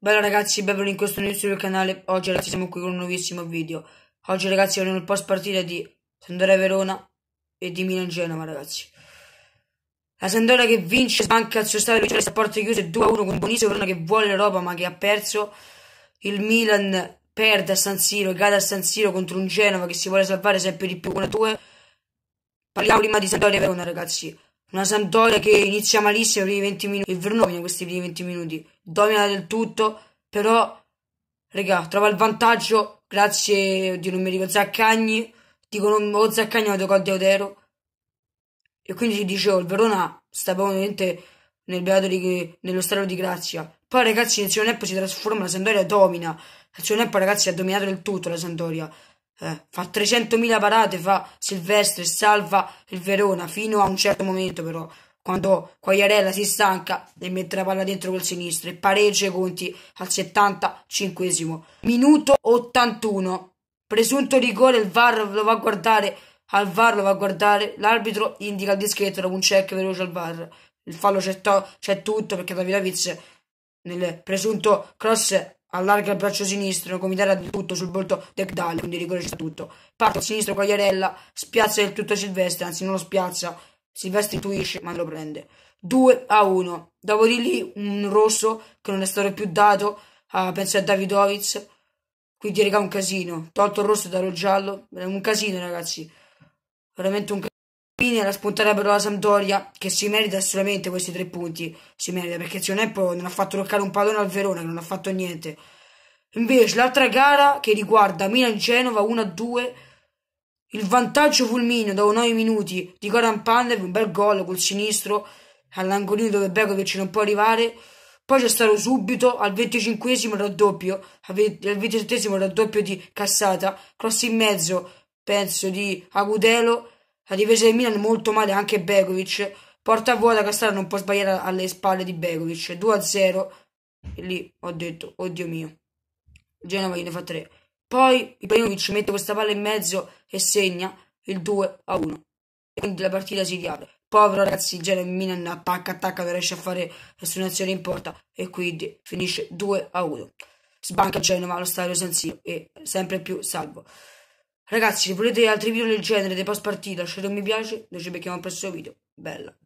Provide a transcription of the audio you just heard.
Bella ragazzi, benvenuti in questo nuovo video sul canale. Oggi ragazzi siamo qui con un nuovissimo video. Oggi ragazzi avremo il post partita di Sandora Verona e di Milan Genova ragazzi. La Sandora che vince, sbanca al suo stato cioè, di a porte chiuse 2-1 con Bonizio Verona che vuole l'Europa ma che ha perso. Il Milan perde a San Siro, gada a San Siro contro un Genova che si vuole salvare sempre di più 1-2. Parliamo prima di Sandora Verona ragazzi. Una Santoria che inizia malissimo i primi 20 minuti. Il Vernovia questi primi 20 minuti. Domina del tutto. Però, raga, trova il vantaggio. Grazie, di non mi ricordo, Zaccagni. Dicono, o oh, Zaccagni o tocca col Otero. E quindi dicevo, il Verona sta probabilmente nel beato di, nello strano di grazia. Poi ragazzi, il Sionep si trasforma, la Santoria domina. Il Sionep ragazzi ha dominato del tutto la Santoria eh, fa 300.000 parate, fa Silvestre, salva il Verona fino a un certo momento però, quando Quagliarella si stanca e mette la palla dentro col sinistro e pareggia conti al 75 minuto 81. Presunto rigore, il VAR lo va a guardare, al VAR lo va a guardare, l'arbitro indica il dischetto dopo un check veloce al VAR. Il fallo c'è, tutto perché Davidovic nel presunto cross allarga il braccio sinistro, come darà di tutto sul volto Decdale, quindi rigore c'è tutto. Parte al sinistro Quagliarella, spiazza del tutto Silvestre, anzi non lo spiazza, Silvestre intuisce ma lo prende. 2 a 1. Dopo di lì un rosso che non è stato più dato, uh, penso a Davidovic, quindi regà un casino, tolto il rosso e dato il giallo, un casino ragazzi, veramente un casino. Infine la spunterebbero la Sampdoria, che si merita solamente questi tre punti. Si merita perché se non è poi non ha fatto toccare un pallone al Verona, che non ha fatto niente. Invece l'altra gara che riguarda Milan-Genova 1-2, il vantaggio fulmineo dopo 9 minuti di Goran Pandev, un bel gol col sinistro all'angolino dove Begovic non può arrivare. Poi c'è stato subito al 25 il raddoppio, al 27 il raddoppio di Cassata, cross in mezzo, penso, di Agudelo la difesa del Milan molto male anche Begovic. Porta a vuota Cassano non può sbagliare alle spalle di Begovic. 2-0. E lì ho detto, oddio mio. Genova gliene fa 3. Poi Ibrahimovic mette questa palla in mezzo e segna il 2-1. E quindi la partita si riapre. Povero ragazzi, Genova Milan attacca, attacca, non riesce a fare nessuna azione in porta. E quindi finisce 2-1. Sbanca Genova allo stadio San Siro e sempre più salvo. Ragazzi, se volete altri video del genere dei post partita, lasciate un mi piace, noi ci becchiamo al prossimo video. Bella.